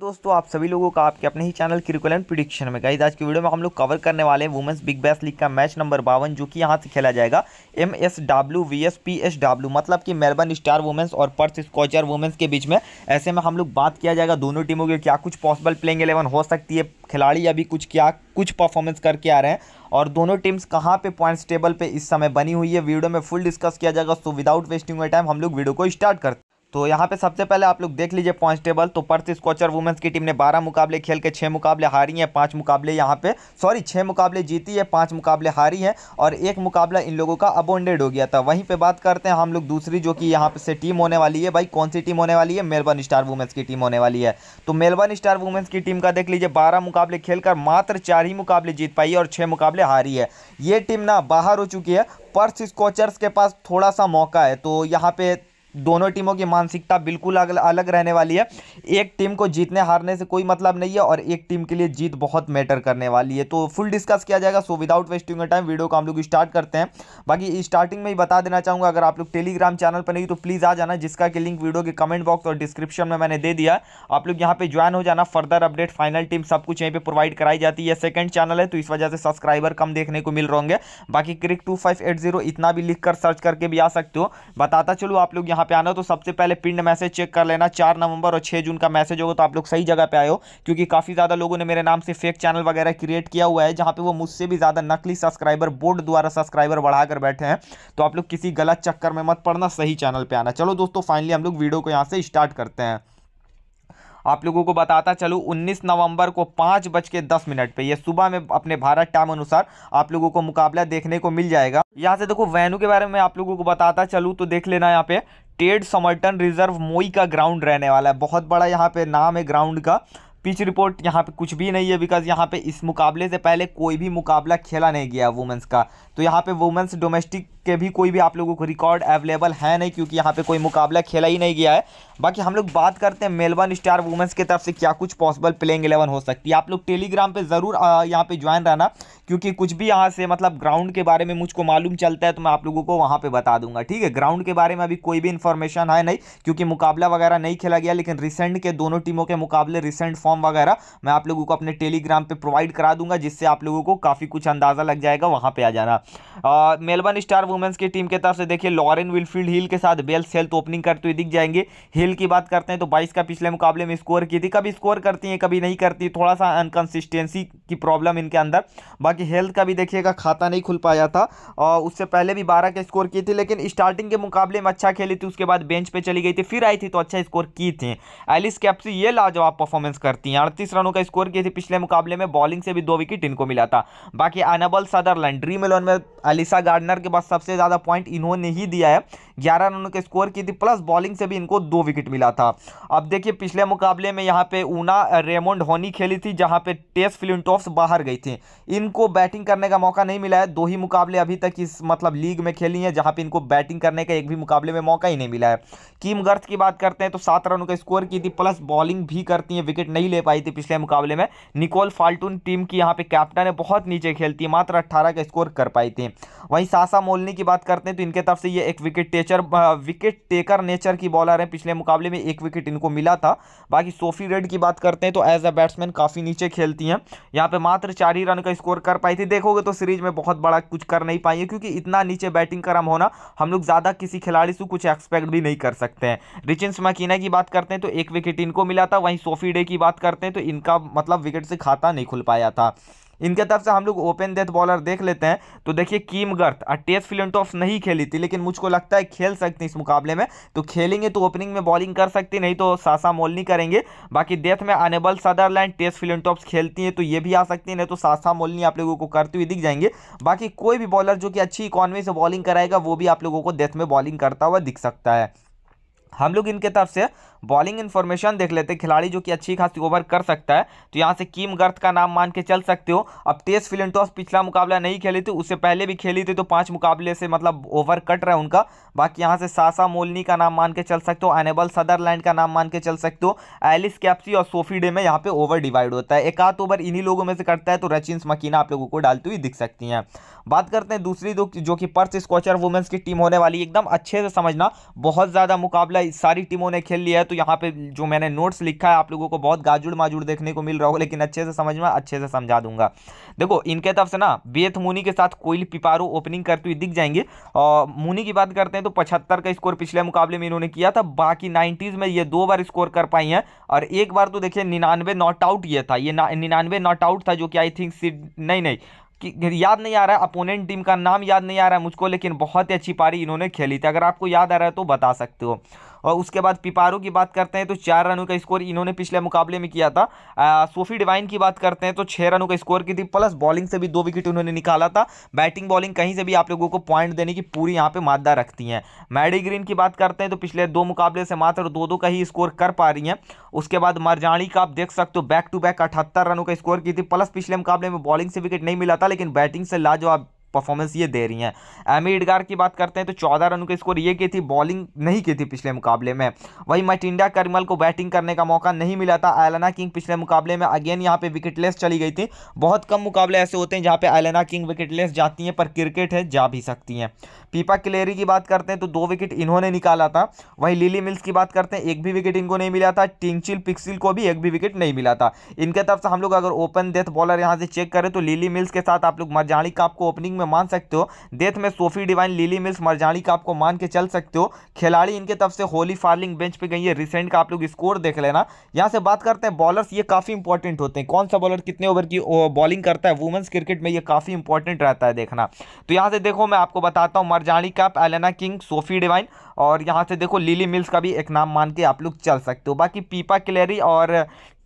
दोस्तों आप सभी लोगों का आपके अपने ही चैनल क्रिकुलम प्रिडिक्शन में गाइज आज की वीडियो में हम लोग कवर करने वाले हैं वुमेंस बिग बैस लीग का मैच नंबर बावन जो कि यहां से खेला जाएगा M S W V S P S W मतलब कि मेलबर्न स्टार वुमेंस और पर्थ स्कॉचर वुमेंस के बीच में ऐसे में हम लोग बात किया जाएगा दोनों टीमों के क्या कुछ पॉसिबल प्लेइंग एलेवन हो सकती है खिलाड़ी अभी कुछ क्या कुछ परफॉर्मेंस करके आ रहे हैं और दोनों टीम्स कहाँ पे पॉइंट्स टेबल पे इस समय बनी हुई है वीडियो में फुल डिस्कस किया जाएगा सो विदाउट वेस्टिंग टाइम हम लोग वीडियो को स्टार्ट करते हैं तो यहाँ पे सबसे पहले आप लोग देख लीजिए पॉइंट टेबल तो पर्थ स्कॉचर वुमेंस की टीम ने बारह मुकाबले खेल के छः मुकाबले हारी हैं पाँच मुकाबले यहाँ पे सॉरी छः मुकाबले जीती है पाँच मुकाबले हारी हैं और एक मुकाबला इन लोगों का अबोंडेड हो गया था वहीं पे बात करते हैं हम लोग दूसरी जो कि यहाँ पे से टीम होने वाली है भाई कौन सी टीम होने वाली है मेलबर्न स्टार वुमेंस की टीम होने वाली है तो मेलबर्न स्टार वुमेंस की टीम का देख लीजिए बारह मुकाबले खेलकर मात्र चार ही मुकाबले जीत पाई है और छः मुकाबले हारी है ये टीम ना बाहर हो चुकी है पर्थ स्कॉचर्स के पास थोड़ा सा मौका है तो यहाँ पे दोनों टीमों की मानसिकता बिल्कुल अलग रहने वाली है एक टीम को जीतने हारने से कोई मतलब नहीं है और एक टीम के लिए जीत बहुत मैटर करने वाली है तो फुल डिस्कस किया जाएगा so without wasting time video को हम लोग स्टार्ट करते हैं बाकी स्टार्टिंग में ही बता देना चाहूंगा अगर आप लोग टेलीग्राम चैनल पर नहीं तो प्लीज़ आ जाना जिसका कि लिंक वीडियो के कमेंट बॉक्स और डिस्क्रिप्शन में मैंने दे दिया आप लोग यहाँ पर ज्वाइन हो जाना फर्दर अपडेट फाइनल टीम सब कुछ यहीं पर प्रोवाइड कराई जाती है सेकंड चैनल है तो इस वजह से सब्सक्राइबर कम देखने को मिल रहे होंगे बाकी क्रिक टू इतना भी लिख कर सर्च करके भी आ सकते हो बताता चलो आप लोग यहाँ यहाँ पे आना हो तो सबसे पहले पिंड मैसेज चेक कर लेना चार नवंबर और छः जून का मैसेज होगा तो आप लोग सही जगह पे आए हो क्योंकि काफ़ी ज़्यादा लोगों ने मेरे नाम से फेक चैनल वगैरह क्रिएट किया हुआ है जहाँ पे वो मुझसे भी ज़्यादा नकली सब्सक्राइबर बोर्ड द्वारा सब्सक्राइबर बढ़ाकर बैठे हैं तो आप लोग किसी गलत चक्कर में मत पड़ना सही चैनल पर आना चलो दोस्तों फाइनली हम लोग वीडियो को यहाँ से स्टार्ट करते हैं आप लोगों को बताता चलूँ 19 नवंबर को पाँच बज के दस मिनट पर यह सुबह में अपने भारत टाइम अनुसार आप लोगों को मुकाबला देखने को मिल जाएगा यहाँ से देखो वेन्यू के बारे में आप लोगों को बताता चलूँ तो देख लेना यहाँ पे टेड समर्टन रिजर्व मोई का ग्राउंड रहने वाला है बहुत बड़ा यहाँ पे नाम है ग्राउंड का पिच रिपोर्ट यहाँ पे कुछ भी नहीं है बिकॉज यहाँ पे इस मुकाबले से पहले कोई भी मुकाबला खेला नहीं गया वुमेंस का तो यहाँ पे वुमेंस डोमेस्टिक के भी कोई भी आप लोगों को रिकॉर्ड अवेलेबल है नहीं क्योंकि यहाँ पे कोई मुकाबला खेला ही नहीं गया है बाकी हम लोग बात करते हैं मेलबर्न स्टार वुमेंस की तरफ से क्या कुछ पॉसिबल प्लेइंग एलेवन हो सकती है आप लोग टेलीग्राम पर ज़रूर यहाँ पर ज्वाइन रहना क्योंकि कुछ भी यहाँ से मतलब ग्राउंड के बारे में मुझको मालूम चलता है तो मैं आप लोगों को वहाँ पर बता दूंगा ठीक है ग्राउंड के बारे में अभी कोई भी इन्फॉर्मेशन है नहीं क्योंकि मुकाबला वगैरह नहीं खेला गया लेकिन रिसेंट के दोनों टीमों के मुकाबले रिसेंट फॉर्म वगैरह मैं आप लोगों को अपने टेलीग्राम पर प्रोवाइड करा दूंगा जिससे आप लोगों को काफ़ी कुछ अंदाज़ा लग जाएगा वहाँ पर आ जाना मेलबर्न स्टार वुमेन वुमेंस की टीम की तरफ से देखिए लॉरेन विलफील्ड हिल के साथ बेल सेल्थ ओपनिंग करते हुए दिख जाएंगे हिल की बात करते हैं तो बाईस का पिछले मुकाबले में स्कोर की थी कभी स्कोर करती हैं कभी नहीं करती थोड़ा सा अनकंसिस्टेंसी की प्रॉब्लम इनके अंदर बाकी हेल्थ का भी देखिएगा खाता नहीं खुल पाया था और उससे पहले भी बारह के स्कोर की थी लेकिन स्टार्टिंग के मुकाबले में अच्छा खेली थी उसके बाद बेंच पर चली गई थी फिर आई थी तो अच्छा स्कोर की थी एलिस कैप्सी ये लाजवाब परफॉर्मेंस करती हैं अड़तीस रनों का स्कोर की थी पिछले मुकाबले में बॉलिंग से भी दो विकेट इनको मिला था बाकी अनबल सदरलैंड ड्रीम इलेवन में अलिसा गार्डनर के बाद सबसे सबसे ज़्यादा पॉइंट इन्होंने ही दिया है ग्यारह रनों के स्कोर की थी प्लस बॉलिंग से भी इनको दो विकेट मिला था अब देखिए पिछले मुकाबले में यहाँ पे ऊना रेमोंड होनी खेली थी जहाँ पे टेस फिलिनटॉफ्स बाहर गई थी इनको बैटिंग करने का मौका नहीं मिला है दो ही मुकाबले अभी तक इस मतलब लीग में खेली हैं जहाँ पे इनको बैटिंग करने का एक भी मुकाबले में मौका ही नहीं मिला है कीम गर्थ की बात करते हैं तो सात रनों का स्कोर की थी प्लस बॉलिंग भी करती हैं विकेट नहीं ले पाई थी पिछले मुकाबले में निकोल फाल्टून टीम की यहाँ पर कैप्टन है बहुत नीचे खेलती है मात्र अट्ठारह का स्कोर कर पाई थी वहीं सासा मोलनी की बात करते हैं तो इनके तरफ से ये एक wicket taker wicket taker nature की बॉलर है पिछले मुकाबले में एक विकेट इनको मिला था बाकी सोफी रेड की बात करते हैं तो एज अ बैट्समैन काफ़ी नीचे खेलती हैं यहाँ पे मात्र चार ही रन का स्कोर कर पाई थी देखोगे तो सीरीज में बहुत बड़ा कुछ कर नहीं पाई है क्योंकि इतना नीचे बैटिंग का होना हम लोग ज़्यादा किसी खिलाड़ी से कुछ एक्सपेक्ट भी नहीं कर सकते हैं रिचिन मकीना की बात करते हैं तो एक विकेट इनको मिला था वहीं सोफी डे की बात करते हैं तो इनका मतलब विकेट से खाता नहीं खुल पाया था इनके तरफ से हम लोग ओपन डेथ बॉलर देख लेते हैं तो देखिए कीम गर्थ टेस्ट फिलेंट ऑफ नहीं खेली थी लेकिन मुझको लगता है खेल सकती इस मुकाबले में तो खेलेंगे तो ओपनिंग में बॉलिंग कर सकती नहीं तो सासा मोलनी करेंगे बाकी डेथ में अनेबल सदरलैंड टेस्ट फिलेंट ऑफ खेलती हैं तो ये भी आ सकती है नहीं तो सासा मोलनी आप लोगों को करते हुए दिख जाएंगे बाकी कोई भी बॉलर जो कि अच्छी इकॉनमी से बॉलिंग कराएगा वो भी आप लोगों को डेथ में बॉलिंग करता हुआ दिख सकता है हम लोग इनके तरफ से बॉलिंग इन्फॉर्मेशन देख लेते हैं खिलाड़ी जो कि अच्छी खासी ओवर कर सकता है तो यहाँ से कीम गर्थ का नाम मान के चल सकते हो अब तेज फिलिंटॉस पिछला मुकाबला नहीं खेली थी उससे पहले भी खेली थी तो पाँच मुकाबले से मतलब ओवर कट रहा है उनका बाकी यहाँ से सासा मोलनी का नाम मान के चल सकते हो एनेबल सदरलैंड का नाम मान के चल सकते हो एलिस कैप्सी और सोफी डे में यहाँ पे ओवर डिवाइड होता है एक आध ओवर इन्हीं लोगों में से करता है तो रचिन मकीना आप लोगों को डालती हुई दिख सकती हैं बात करते हैं दूसरी दो जो कि पर्स स्कॉचर वुमेंस की टीम होने वाली एकदम अच्छे से समझना बहुत ज़्यादा मुकाबला सारी टीमों ने खेल लिया है तो यहाँ पे जो मैंने नोट्स लिखा है आप लोगों को बहुत गाजुड़ माजुड़ देखने को मिल रहा होगा लेकिन अच्छे से समझ में अच्छे से समझा दूंगा देखो इनके तरफ से ना बेथ मुनी के साथ कोयल पिपारो ओपनिंग करते हुए दिख जाएंगे और मुनी की बात करते हैं तो पचहत्तर का स्कोर पिछले मुकाबले में इन्होंने किया था बाकी नाइन्टीज़ में ये दो बार स्कोर कर पाई हैं और एक बार तो देखिए निन्यानवे नॉट आउट ये था ये निन्यानवे नॉट आउट था जो कि आई थिंक नहीं नहीं कि याद नहीं आ रहा है अपोनेंट टीम का नाम याद नहीं आ रहा है मुझको लेकिन बहुत ही अच्छी पारी इन्होंने खेली थी अगर आपको याद आ रहा है तो बता सकते हो और उसके बाद पिपारो की बात करते हैं तो चार रनों का स्कोर इन्होंने पिछले मुकाबले में किया था सोफी डिवाइन की बात करते हैं तो छः रनों का स्कोर की थी प्लस बॉलिंग से भी दो विकेट उन्होंने निकाला था बैटिंग बॉलिंग कहीं से भी आप लोगों को पॉइंट देने की पूरी यहाँ पे मादा रखती हैं मैडी ग्रीन की बात करते हैं तो पिछले दो मुकाबले से मात्र दो दो का ही स्कोर कर पा रही हैं उसके बाद मरजाणी का आप देख सकते हो बैक टू बैक अठहत्तर रनों का स्कोर की थी प्लस पिछले मुकाबले में बॉलिंग से विकेट नहीं मिला था लेकिन बैटिंग से लाजवाब परफॉर्मेंस ये दे रही हैं एमी इडगार की बात करते हैं तो चौदह रन के स्कोर ये की थी बॉलिंग नहीं की थी पिछले मुकाबले में वहीं मटिंडा करमल को बैटिंग करने का मौका नहीं मिला था एलना किंग पिछले मुकाबले में अगेन यहाँ पे विकेटलेस चली गई थी बहुत कम मुकाबले ऐसे होते हैं जहाँ पे एलना किंग विकेटलेस जाती हैं पर क्रिकेट है जा भी सकती हैं पीपा क्लेरी की बात करते हैं तो दो विकेट इन्होंने निकाला था वहीं लिली मिल्स की बात करते हैं एक भी विकेट इनको नहीं मिला था टिंगचिल पिक्सिल को भी एक भी विकेट नहीं मिला था इनके तरफ से हम लोग अगर ओपन डेथ बॉलर यहाँ से चेक करें तो लिली मिल्स के साथ आप लोग मरजानी का आपको ओपनिंग में मान सकते हो डेथ में Sophie Devine Lily Mills Marizanne का आपको मान के चल सकते हो खिलाड़ी इनके तरफ से होली फार्लिंग बेंच पे गई है रिसेंट का आप लोग स्कोर देख लेना यहाँ से बात करते हैं बॉलर्स ये काफ़ी इंपॉर्टेंट होते हैं कौन सा बॉलर कितने ओवर की बॉलिंग करता है वुमेंस क्रिकेट में ये काफ़ी इंपॉर्टेंट रहता है देखना तो यहाँ से देखो मैं आपको बताता हूँ Marizanne Kapp Alana King Sophie Devine और यहाँ से देखो लिली मिल्स का भी एक नाम मान के आप लोग चल सकते हो बाकी पीपा क्लेरी और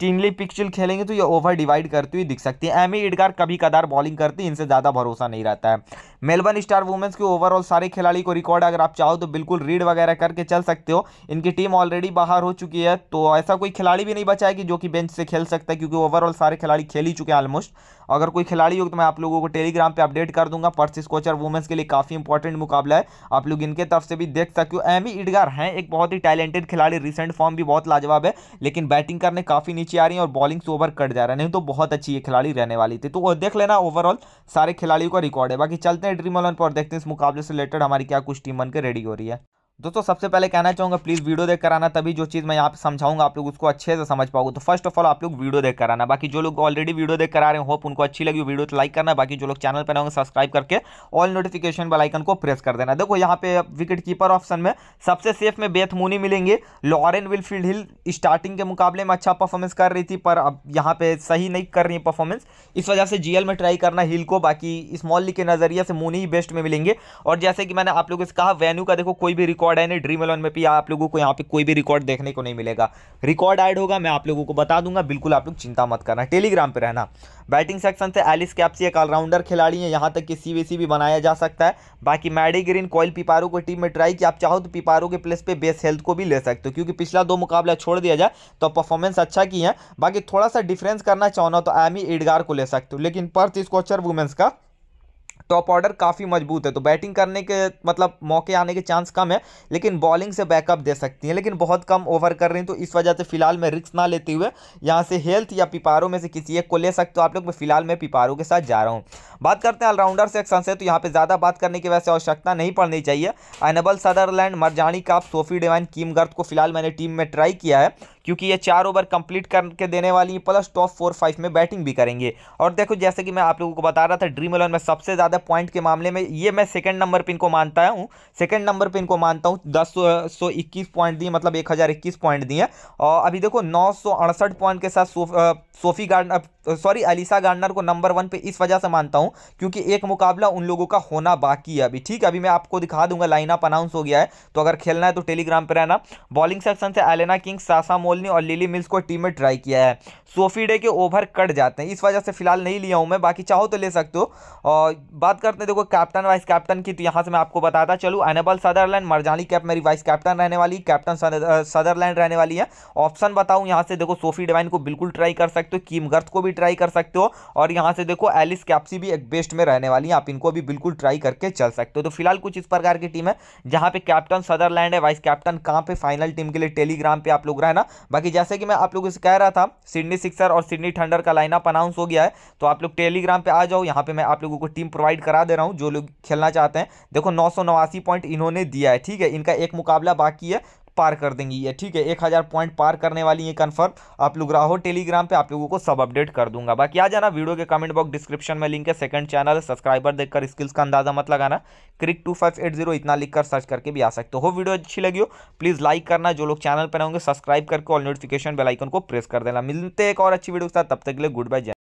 टीनली पिक्चुल खेलेंगे तो ये ओवर डिवाइड करती हुई दिख सकती है एमी इडगार कभी कदार बॉलिंग करती इनसे ज़्यादा भरोसा नहीं रहता है मेलबर्न स्टार वुमेंस के ओवरऑल सारे खिलाड़ी को रिकॉर्ड अगर आप चाहो तो बिल्कुल रीड वगैरह करके चल सकते हो इनकी टीम ऑलरेडी बाहर हो चुकी है तो ऐसा कोई खिलाड़ी भी नहीं बचा है कि जो कि बेंच से खेल सकता है क्योंकि ओवरऑल सारे खिलाड़ी खेल ही चुके हैं ऑलमोस्ट अगर कोई खिलाड़ी हो तो मैं आप लोगों को टेलीग्राम पर अपडेट कर दूंगा पर्स स्कोचर वुमेंस के लिए काफ़ी इंपॉर्टेंट मुकाबला है आप लोग इनके तरफ से भी देख सकते हो एमी इडगार हैं एक बहुत ही टैलेंटेड खिलाड़ी रिसेंट फॉर्म भी बहुत लाजवाब है लेकिन बैटिंग करने काफ़ी नीचे आ रही है और बॉलिंग से ओवर कट जा रहा है नहीं तो बहुत अच्छी ये खिलाड़ी रहने वाली थी तो देख लेना ओवरऑल सारे खिलाड़ियों का रिकॉर्ड है बाकी चलते हैं एड्रीमल ऑन पर देखते हैं इस मुकाबले से रिलेटेड हमारी क्या कुछ टीम बनकर रेडी हो रही है दोस्तों सबसे पहले कहना चाहूँगा प्लीज़ वीडियो देख कर आना तभी जो चीज़ मैं यहाँ पे समझाऊंगा आप लोग उसको अच्छे से समझ पाओगे तो फर्स्ट ऑफ ऑल आप लोग वीडियो देख कर आना बाकी जो लोग ऑलरेडी वीडियो देख कर आ रहे हैं होप उनको अच्छी लगी वीडियो तो लाइक करना बाकी जो लोग चैनल पर होंगे सब्सक्राइब करके ऑल नोटिफिकेशन बेल आइकन को प्रेस कर देना देखो यहाँ पे विकेट कीपर ऑप्शन में सबसे सेफ में बेथ मूनी मिलेंगे लॉरेन विलफील्ड हिल स्टार्टिंग के मुकाबले में अच्छा परफॉर्मेंस कर रही थी पर अब यहाँ पर सही नहीं कर रही है परफॉर्मेंस इस वजह से जीएल में ट्राई करना हिल को बाकी स्मॉल लीग के नज़रिए से मूनी ही बेस्ट में मिलेंगे और जैसे कि मैंने आप लोगों से कहा वेन्यू का देखो कोई भी रिकॉर्ड है नहीं ड्रीम इलेवन में भी आप लोगों को यहाँ पे कोई भी रिकॉर्ड देखने को नहीं मिलेगा रिकॉर्ड ऐड होगा मैं आप लोगों को बता दूंगा बिल्कुल आप लोग चिंता मत करना टेलीग्राम पर रहना बैटिंग सेक्शन से एलिस कैप्सी एक ऑलराउंडर खिलाड़ी है यहाँ तक कि सी भी बनाया जा सकता है बाकी मैडी ग्रीन कोयल पिपारो को टीम में ट्राई की आप चाहो तो पिपारो के प्लेस पर बेस हेल्थ को भी ले सकते हो क्योंकि पिछला दो मुकाबला छोड़ दिया जाए तो परफॉर्मेंस अच्छा की है बाकी थोड़ा सा डिफरेंस करना चाहो तो एमी इडगार को ले सकते हो लेकिन पर्थ स्कोचर वुमेंस का टॉप ऑर्डर काफ़ी मजबूत है तो बैटिंग करने के मतलब मौके आने के चांस कम है लेकिन बॉलिंग से बैकअप दे सकती हैं लेकिन बहुत कम ओवर कर रही हैं तो इस वजह से फिलहाल मैं रिक्स ना लेते हुए यहाँ से हेल्थ या पिपारो में से किसी एक को ले सकते हो आप लोग मैं फिलहाल मैं पिपारो के साथ जा रहा हूँ बात करते हैं ऑलराउंडर सेक्शन से तो यहाँ पर ज़्यादा बात करने की वैसे आवश्यकता नहीं पड़नी चाहिए Annabel Sutherland Marizanne Kapp Sophie Devine कीम को फिलहाल मैंने टीम में ट्राई किया है क्योंकि ये चार ओवर कंप्लीट करके देने वाली हैं प्लस टॉप फोर फाइव में बैटिंग भी करेंगे और देखो जैसे कि मैं आप लोगों को बता रहा था ड्रीम इलेवन में सबसे ज़्यादा या पॉइंट के मामले में ये मैं सेकंड नंबर पिन को मानता हूँ सेकंड नंबर पिन को मानता हूँ दस सौ इक्कीस पॉइंट दिए मतलब एक हज़ार इक्कीस पॉइंट दिए और अभी देखो नौ सौ अड़सठ पॉइंट के साथ Soph, Sophie Gardner sorry Alyssa Gardner को नंबर वन पे इस वजह से मानता हूँ क्योंकि एक मुकाबला उन लोगों का होना बाकी है अभी ठीक अभी मैं आपको दिखा दूंगा लाइन अप अनाउंस हो गया है तो अगर खेलना है तो टेलीग्राम पर रहना बॉलिंग सेक्शन से एलेना किंग सासा मोलनी और लिली मिल्स को टीम में ट्राई किया है सोफी डे के ओवर कट जाते हैं इस वजह से फिलहाल नहीं लिया हूँ मैं बाकी चाहो तो ले सकते हो और बात करते हैं देखो कैप्टन वाइस कैप्टन की तो यहाँ से मैं आपको बताता चलू एनेबल सदरलैंड मरजानी कैप मेरी वाइस कैप्टन रहने वाली कैप्टन सदरलैंड रहने वाली है ऑप्शन बताऊँ यहाँ से देखो सोफी डिवाइन को बिल्कुल ट्राई कर सकते हो कीम गर्थ को भी ट्राई कर सकते हो और यहाँ से देखो एलिस कैप्सी भी एक बेस्ट में रहने वाली है आप इनको भी बिल्कुल ट्राई करके चल सकते हो तो फिलहाल कुछ इस प्रकार की टीम है जहाँ पे कैप्टन सदरलैंड है वाइस कैप्टन कहाँ पे फाइनल टीम के लिए टेलीग्राम पे आप लोग रहना बाकी जैसे कि मैं आप लोगों से कह रहा था सिडनी सिक्सर और सिडनी ठंडर का लाइनअप अनाउंस हो गया है तो आप लोग टेलीग्राम पे आ जाओ यहाँ पे मैं आप लोगों को टीम प्रोवाइड प्रोवाइड करा दे रहा हूँ जो लोग खेलना चाहते हैं देखो नौ पॉइंट इन्होंने दिया है ठीक है इनका एक मुकाबला बाकी है पार कर देंगी ये ठीक है एक हज़ार पॉइंट पार करने वाली ये कन्फर्म आप लोग रहो टेलीग्राम पे आप लोगों को सब अपडेट कर दूंगा बाकी आ जाना वीडियो के कमेंट बॉक्स डिस्क्रिप्शन में लिंक है सेकंड चैनल सब्सक्राइबर देखकर स्किल्स का अंदाजा मत लगाना crick two five eight zero इतना लिखकर सर्च करके भी आ सकते हो वीडियो अच्छी लगी हो प्लीज़ लाइक करना जो लोग चैनल पर होंगे सब्सक्राइब करके और नोटिफिकेशन बेलाइकन को प्रेस कर देना मिलते एक और अच्छी वीडियो के साथ तब तक के लिए गुड बाय